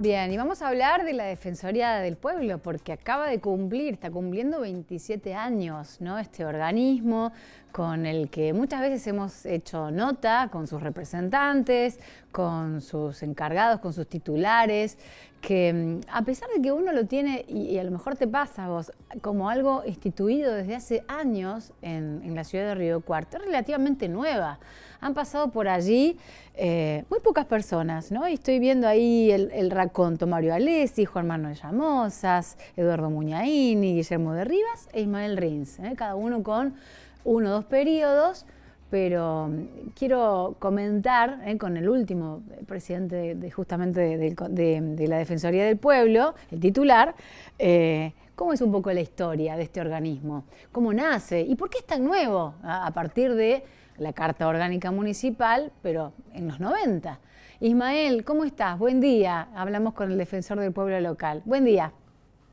Bien, y vamos a hablar de la Defensoría del Pueblo, porque acaba de cumplir, está cumpliendo 27 años, ¿no? Este organismo con el que muchas veces hemos hecho nota con sus representantes, con sus encargados, con sus titulares, que mm, a pesar de que uno lo tiene, y, a lo mejor te pasa vos, como algo instituido desde hace años en, la ciudad de Río Cuarto, es relativamente nueva. Han pasado por allí eh, muy pocas personas, ¿no? Y estoy viendo ahí el, el raconto Mario Alessi, Juan Manuel Llamosas, Eduardo Muñaini, Guillermo de Rivas e Ismael Rins, ¿eh? cada uno con uno o dos periodos, pero mm, quiero comentar eh, con el último eh, presidente de, justamente de, la Defensoría del Pueblo, el titular, eh, cómo es un poco la historia de este organismo, cómo nace y por qué es tan nuevo a, partir de la Carta Orgánica Municipal, pero en los 90. Ismael, ¿cómo estás? Buen día. Hablamos con el defensor del pueblo local. Buen día.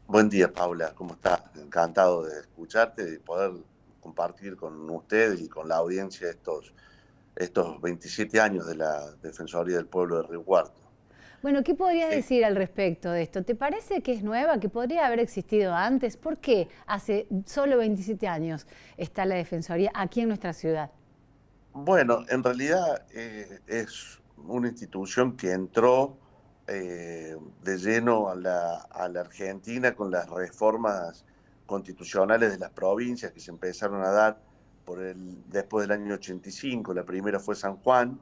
Buen día, Paula. ¿Cómo estás? Encantado de escucharte, y poder compartir con usted y con la audiencia estos, estos 27 años de la Defensoría del Pueblo de Río Cuarto. Bueno, ¿qué podría decir al respecto de esto? ¿Te parece que es nueva, que podría haber existido antes? ¿Por qué hace solo 27 años está la Defensoría aquí en nuestra ciudad? Bueno, en realidad eh, es una institución que entró eh, de lleno a la, Argentina con las reformas constitucionales de las provincias que se empezaron a dar por el, después del año 85. La primera fue San Juan,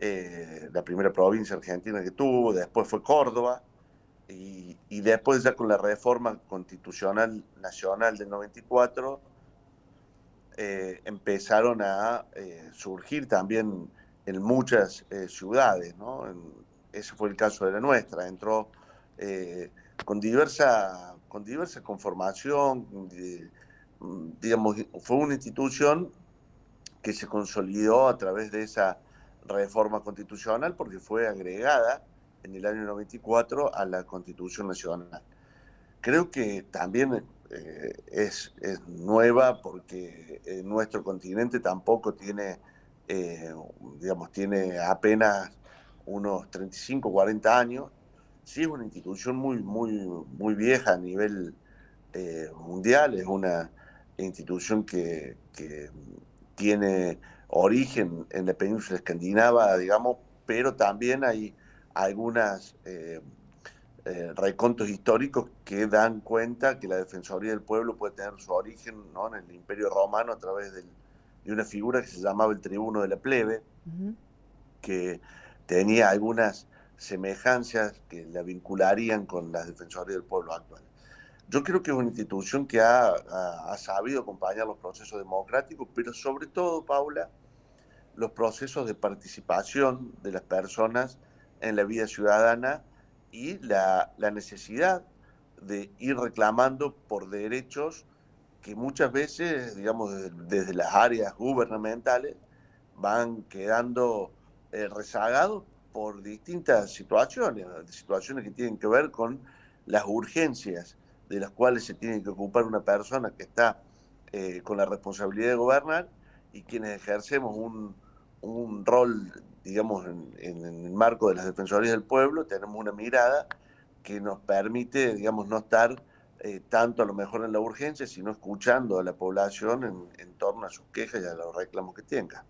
eh, la primera provincia argentina que tuvo, después fue Córdoba, y, después ya con la reforma constitucional nacional del 94, eh, empezaron a eh, surgir también en muchas ciudades, ¿no? ese fue el caso de la nuestra, entró con diversas con diversa conformación, mm, digamos, fue una institución que se consolidó a través de esa reforma constitucional porque fue agregada en el año 94 a la Constitución Nacional. Creo que también eh, es, nueva porque eh, nuestro continente tampoco tiene, eh, digamos, tiene apenas unos 35, 40 años sí es una institución muy, muy, muy vieja a nivel eh, mundial, es una institución que, tiene origen en la península escandinava, digamos, pero también hay algunas eh, eh, recontos históricos que dan cuenta que la Defensoría del Pueblo puede tener su origen ¿no? en el Imperio Romano a través de una figura que se llamaba el Tribuno de la Plebe, que tenía algunas semejanzas que la vincularían con las Defensorías del Pueblo actual. Yo creo que es una institución que ha, sabido acompañar los procesos democráticos, pero sobre todo, Paula, los procesos de participación de las personas en la vida ciudadana y la, necesidad de ir reclamando por derechos que muchas veces, digamos, desde, las áreas gubernamentales van quedando eh, rezagados por distintas situaciones, situaciones que tienen que ver con las urgencias de las cuales se tiene que ocupar una persona que está eh, con la responsabilidad de gobernar y quienes ejercemos un, rol, digamos, en, el marco de las defensorías del pueblo, tenemos una mirada que nos permite, digamos, no estar eh, tanto a lo mejor en la urgencia, sino escuchando a la población en torno a sus quejas y a los reclamos que tenga.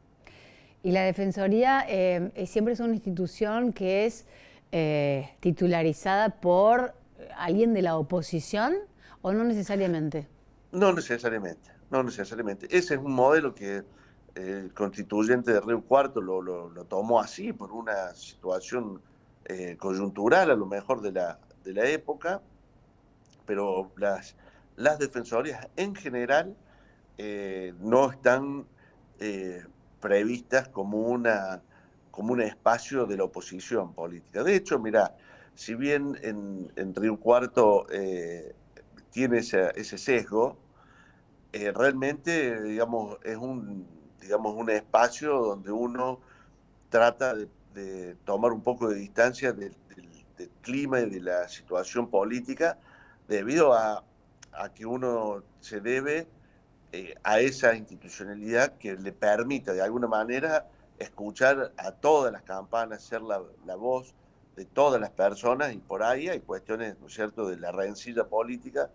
Y la Defensoría eh, eh, siempre es una institución que es eh, titularizada por alguien de la oposición o no necesariamente. No necesariamente, no necesariamente. Ese es un modelo que el constituyente de Río Cuarto lo, tomó así por una situación coyuntural a lo mejor de la, época, pero las, las defensorías en general no están previstas como, una, como un espacio de la oposición política. De hecho, mirá, si bien en, Río Cuarto eh, tiene ese, sesgo, eh, realmente digamos, es un, digamos, un espacio donde uno trata de, tomar un poco de distancia del, clima y de la situación política debido a, a que uno se debe eh, a esa institucionalidad que le permita de alguna manera escuchar a todas las campanas, ser la, voz de todas las personas y por ahí hay cuestiones, ¿no es cierto?, de la rencilla política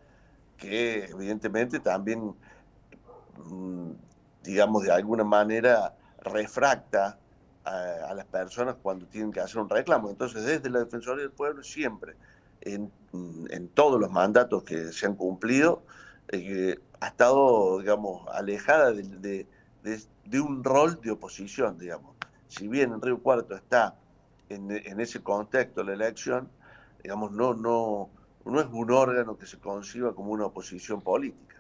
que evidentemente también, mm, digamos, de alguna manera refracta a, las personas cuando tienen que hacer un reclamo. Entonces, desde la Defensoría del Pueblo siempre, en todos los mandatos que se han cumplido, eh, ha estado, digamos, alejada de, un rol de oposición, digamos. Si bien en Río Cuarto está en, ese contexto la elección, digamos, no, no, no es un órgano que se conciba como una oposición política.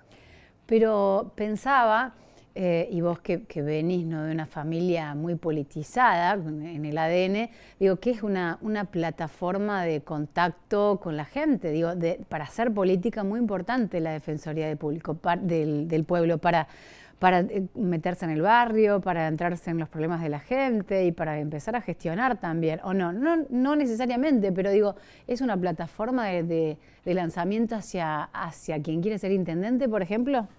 Pero pensaba eh, y vos que, venís de una familia muy politizada en el ADN, digo, que es una, plataforma de contacto con la gente? Digo, para hacer política muy importante la Defensoría de público, del, Pueblo, para, eh, meterse en el barrio, para entrarse en los problemas de la gente y para empezar a gestionar también, o no, no, no necesariamente, pero digo, es una plataforma de, de lanzamiento hacia, hacia quien quiere ser intendente, por ejemplo.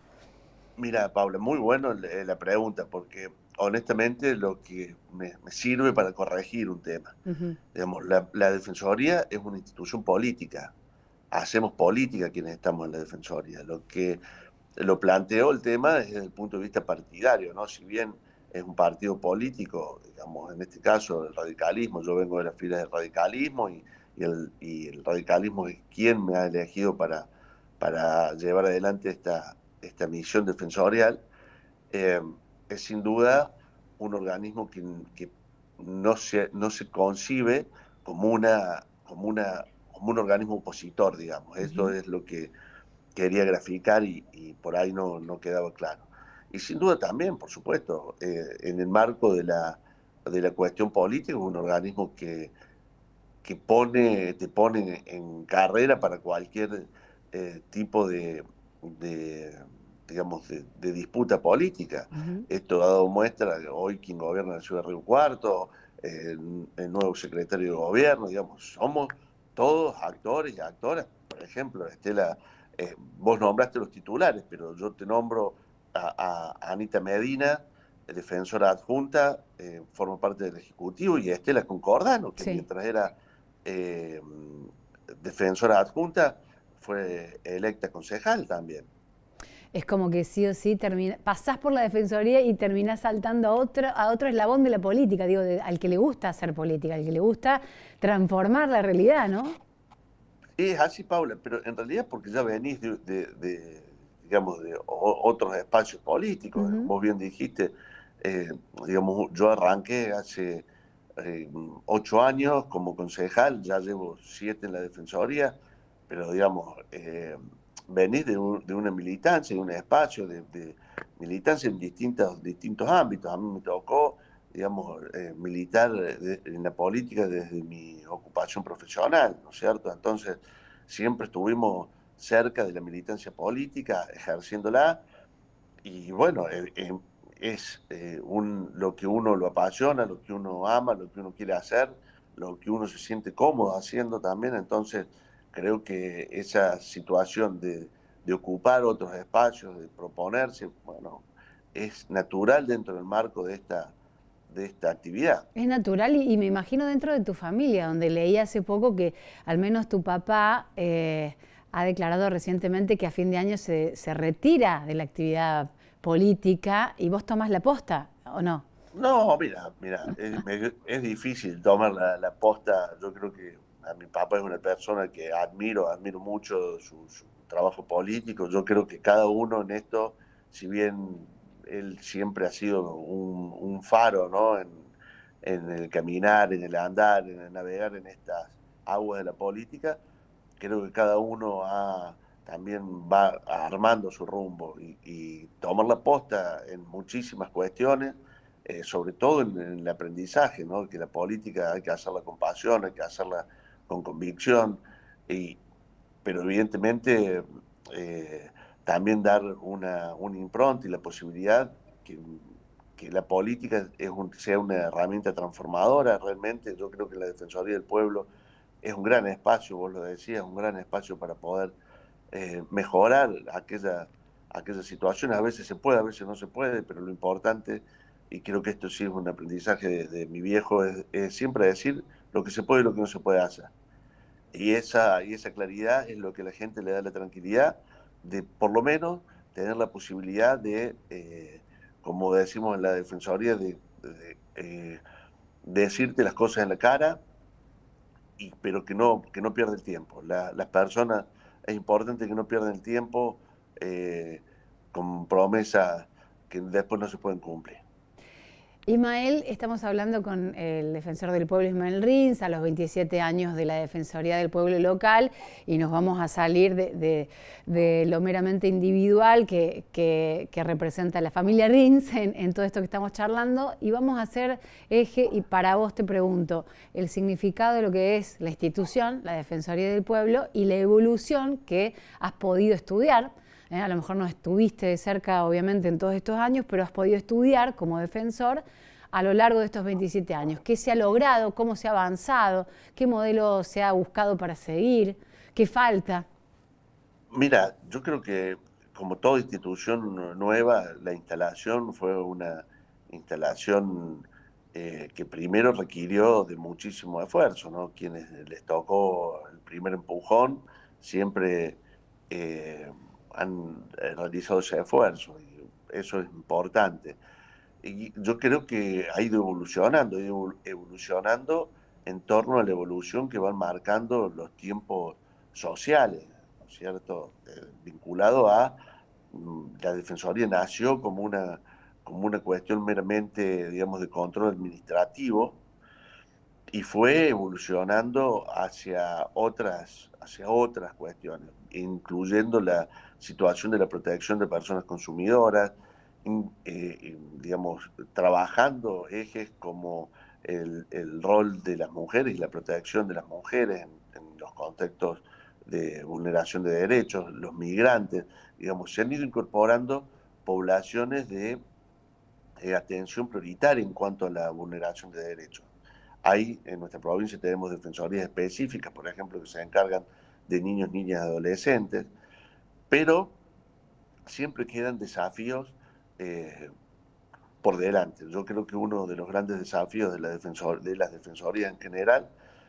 Mira, Paula, muy bueno eh, la pregunta, porque honestamente lo que me, sirve para corregir un tema. Digamos, la, Defensoría es una institución política. Hacemos política quienes estamos en la Defensoría. Lo que lo planteó el tema desde el punto de vista partidario, ¿no? Si bien es un partido político, digamos, en este caso el radicalismo, yo vengo de las fila del radicalismo y, el, radicalismo es quien me ha elegido para, para llevar adelante esta, esta misión defensorial, eh, es sin duda un organismo que, no, se, no se concibe como, una, como, una, como un organismo opositor, digamos. Esto es lo que quería graficar y, por ahí no, quedaba claro. Y sin duda también, por supuesto, eh, en el marco de la, de la cuestión política, un organismo que, que pone, te pone en carrera para cualquier eh, tipo de, de digamos, de, disputa política. Esto ha dado muestra hoy quien gobierna la ciudad de Río Cuarto, el, nuevo secretario de gobierno, digamos, somos todos actores y actoras. Por ejemplo, Estela, eh, vos nombraste los titulares, pero yo te nombro a, Anita Medina, defensora adjunta, eh, forma parte del Ejecutivo, y a Estela Concordano, que mientras era eh, defensora adjunta, fue electa concejal también. Es como que sí o sí termina, pasás por la defensoría y terminás saltando a otro, a otro eslabón de la política, digo, al que le gusta hacer política, al que le gusta transformar la realidad, ¿no? Sí, es así, Paula, pero en realidad porque ya venís de, digamos, de otros espacios políticos. Vos bien dijiste, eh, digamos, yo arranqué hace eh, ocho años como concejal, ya llevo siete en la Defensoría, pero digamos, eh, venís de, de, una militancia, de un espacio de, de militancia en distintos, distintos ámbitos. A mí me tocó, digamos, eh, militar eh, en la política desde mi ocupación profesional, ¿no es cierto? Entonces, siempre estuvimos cerca de la militancia política, ejerciéndola, y bueno, es un, lo que uno lo apasiona, lo que uno ama, lo que uno quiere hacer, lo que uno se siente cómodo haciendo también, entonces Creo que esa situación de, ocupar otros espacios, de proponerse, bueno, es natural dentro del marco de esta de esta actividad. Es natural y, me imagino dentro de tu familia, donde leí hace poco que al menos tu papá eh, ha declarado recientemente que a fin de año se, retira de la actividad política y vos tomás la posta, ¿o no? No, mira, mira, es, difícil tomar la, la, posta, yo creo que a mi papá es una persona que admiro, admiro mucho su, trabajo político. Yo creo que cada uno en esto, si bien él siempre ha sido un, faro ¿no? en, en, el caminar, en el andar, en el navegar en estas aguas de la política, creo que cada uno también va armando su rumbo y, tomar la posta en muchísimas cuestiones, eh, sobre todo en, en, el aprendizaje, ¿no? que la política hay que hacerla con pasión, hay que hacerla con convicción, y, pero evidentemente eh, también dar una, un impronta y la posibilidad que, la política es un, sea una herramienta transformadora realmente. Yo creo que la Defensoría del Pueblo es un gran espacio, vos lo decías, un gran espacio para poder eh, mejorar aquella, aquellas situaciones. A veces se puede, a veces no se puede, pero lo importante, y creo que esto sí es un aprendizaje de, mi viejo, es, es siempre decir lo que se puede y lo que no se puede hacer. Y esa, y esa claridad es lo que a la gente le da la tranquilidad de, por lo menos, tener la posibilidad de, eh, como decimos en la Defensoría, de, eh, decirte las cosas en la cara, y, pero que no, que no pierda el tiempo. las personas, es importante que no pierdan el tiempo eh, con promesas que después no se pueden cumplir. Ismael, estamos hablando con el defensor del pueblo Ismael Rins, a los 27 años de la Defensoría del Pueblo Local, y nos vamos a salir de, lo meramente individual que, representa la familia Rins en, todo esto que estamos charlando, y vamos a hacer eje, y para vos te pregunto, el significado de lo que es la institución, la Defensoría del Pueblo, y la evolución que has podido estudiar ¿eh? A lo mejor no estuviste de cerca, obviamente, en todos estos años, pero has podido estudiar como defensor a lo largo de estos 27 años. ¿Qué se ha logrado? ¿Cómo se ha avanzado? ¿Qué modelo se ha buscado para seguir? ¿Qué falta? Mira, yo creo que como toda institución nueva, la instalación fue una instalación eh, que primero requirió de muchísimo esfuerzo, ¿no? Quienes les tocó el primer empujón siempre eh, han eh, realizado ese esfuerzo. Y eso es importante. Y yo creo que ha ido evolucionando, ha ido evolucionando en torno a la evolución que van marcando los tiempos sociales, ¿no es cierto? Eh, vinculado a mm, la Defensoría nació como una, como una cuestión meramente, digamos, de control administrativo y fue evolucionando hacia otras, hacia otras cuestiones incluyendo la situación de la protección de personas consumidoras, eh, eh, digamos, trabajando ejes como el, rol de las mujeres y la protección de las mujeres en, los contextos de vulneración de derechos, los migrantes, digamos, se han ido incorporando poblaciones de atención prioritaria en cuanto a la vulneración de derechos. Ahí en nuestra provincia tenemos defensorías específicas, por ejemplo, que se encargan de niños, niñas, adolescentes, pero siempre quedan desafíos eh, por delante. Yo creo que uno de los grandes desafíos de, la defensor, de las defensorías en general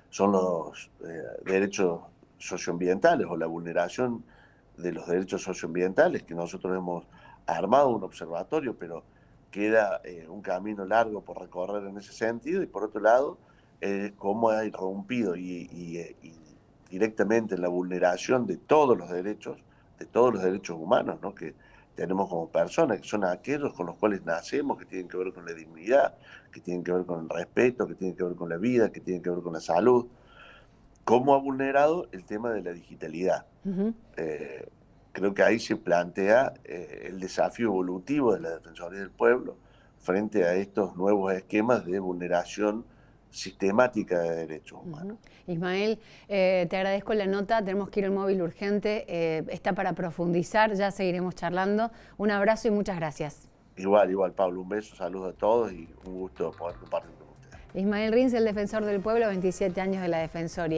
son los eh, derechos socioambientales o la vulneración de los derechos socioambientales, que nosotros hemos armado un observatorio, pero queda eh, un camino largo por recorrer en ese sentido, y por otro lado, cómo ha irrumpido y, directamente en la vulneración de todos los derechos, de todos los derechos humanos que tenemos como personas, que son aquellos con los cuales nacemos, que tienen que ver con la dignidad, que tienen que ver con el respeto, que tienen que ver con la vida, que tienen que ver con la salud. ¿Cómo ha vulnerado el tema de la digitalidad? Eh, creo que ahí se plantea eh, el desafío evolutivo de la Defensoría del Pueblo frente a estos nuevos esquemas de vulneración sistemática de derechos humanos. Ismael, eh, te agradezco la nota, tenemos que ir al móvil urgente, eh, está para profundizar, ya seguiremos charlando. Un abrazo y muchas gracias. Igual, igual, Pablo, un beso, saludos a todos y un gusto poder compartir con ustedes. Ismael Rins, el defensor del pueblo, 27 años de la Defensoría.